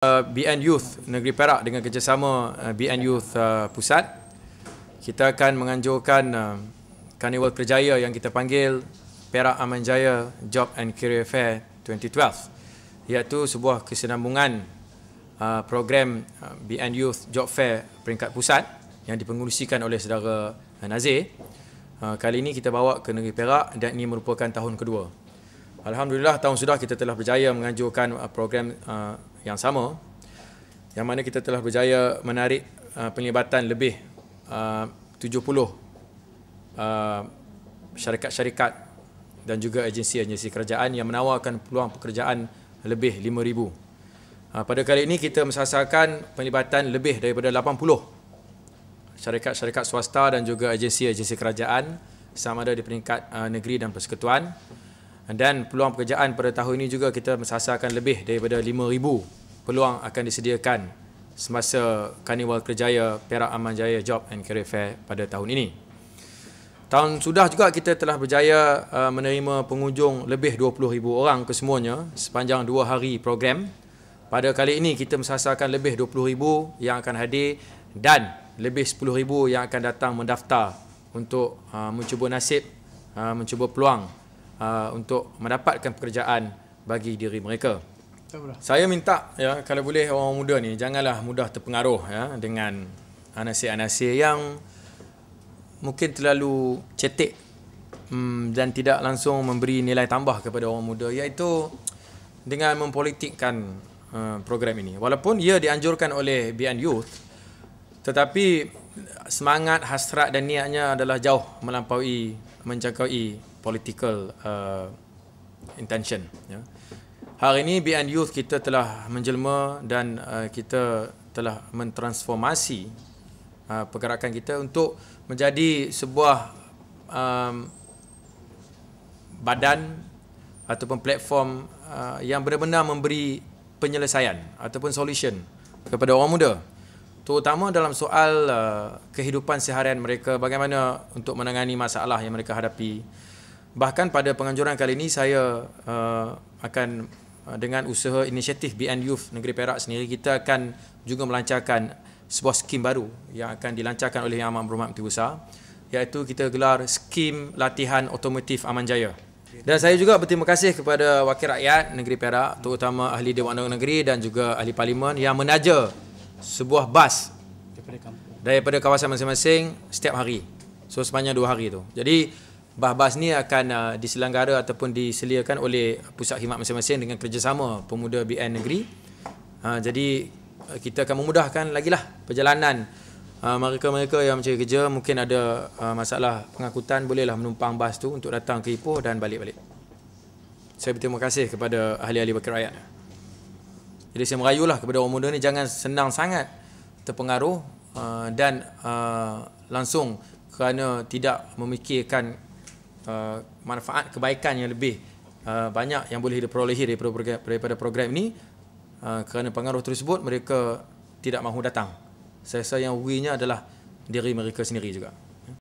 uh, BN Youth Negeri Perak dengan kerjasama uh, BN Youth uh, Pusat kita akan menganjurkan karnival uh, kerjaya yang kita panggil Perak Aman Jaya Job and Career Fair 2012 iaitu sebuah kesinambungan uh, program uh, BN Youth Job Fair peringkat pusat yang dipengerusikan oleh saudara uh, Nazir uh, kali ini kita bawa ke Negeri Perak dan ini merupakan tahun kedua Alhamdulillah tahun sudah kita telah berjaya menganjurkan uh, program uh, yang sama yang mana kita telah berjaya menarik uh, penglibatan lebih uh, 70 uh, syarikat-syarikat dan juga agensi-agensi kerajaan yang menawarkan peluang pekerjaan lebih 5,000. Uh, pada kali ini kita mensasarkan penglibatan lebih daripada 80 syarikat-syarikat swasta dan juga agensi-agensi kerajaan sama ada di peringkat uh, negeri dan persekutuan dan peluang pekerjaan pada tahun ini juga kita sasarkan lebih daripada 5000 peluang akan disediakan semasa Karnival Kerjaya Perak Aman Jaya Job and Career Fair pada tahun ini. Tahun sudah juga kita telah berjaya uh, menerima pengunjung lebih 20000 orang kesemuanya sepanjang dua hari program. Pada kali ini kita mensasarkan lebih 20000 yang akan hadir dan lebih 10000 yang akan datang mendaftar untuk uh, mencuba nasib uh, mencuba peluang uh, untuk mendapatkan pekerjaan bagi diri mereka. Saya minta ya kalau boleh orang muda ni janganlah mudah terpengaruh ya dengan anasir-anasir yang mungkin terlalu cetek hmm, dan tidak langsung memberi nilai tambah kepada orang muda iaitu dengan mempolitikkan uh, program ini. Walaupun ia dianjurkan oleh BN Youth tetapi semangat, hasrat dan niatnya adalah jauh melampaui menjangkaui political uh, intention. Ya. Hari ini BN Youth kita telah menjelma dan uh, kita telah mentransformasi uh, pergerakan kita untuk menjadi sebuah um, badan ataupun platform uh, yang benar-benar memberi penyelesaian ataupun solution kepada orang muda terutama dalam soal uh, kehidupan seharian mereka bagaimana untuk menangani masalah yang mereka hadapi Bahkan pada penganjuran kali ini saya uh, akan uh, dengan usaha inisiatif BN Youth Negeri Perak sendiri kita akan juga melancarkan sebuah skim baru yang akan dilancarkan oleh Yang Amat Berhormat Menteri Besar iaitu kita gelar skim latihan otomotif Aman Jaya. Dan saya juga berterima kasih kepada wakil rakyat Negeri Perak terutama ahli Dewan Undang Negeri dan juga ahli parlimen yang menaja sebuah bas daripada, daripada kawasan masing-masing setiap hari. So sepanjang dua hari itu. Jadi Bahas ni akan uh, diselenggara ataupun diseliakan oleh pusat khidmat masing-masing dengan kerjasama pemuda BN negeri. Uh, jadi uh, kita akan memudahkan lagi lah perjalanan uh, mereka-mereka yang mencari kerja mungkin ada uh, masalah pengangkutan bolehlah menumpang bas tu untuk datang ke Ipoh dan balik-balik. Saya berterima kasih kepada ahli-ahli wakil rakyat. Jadi saya merayulah kepada orang muda ni jangan senang sangat terpengaruh uh, dan uh, langsung kerana tidak memikirkan uh, manfaat kebaikan yang lebih uh, banyak yang boleh diperolehi daripada program, daripada program ini uh, kerana pengaruh tersebut mereka tidak mahu datang. Saya rasa yang winnya adalah diri mereka sendiri juga.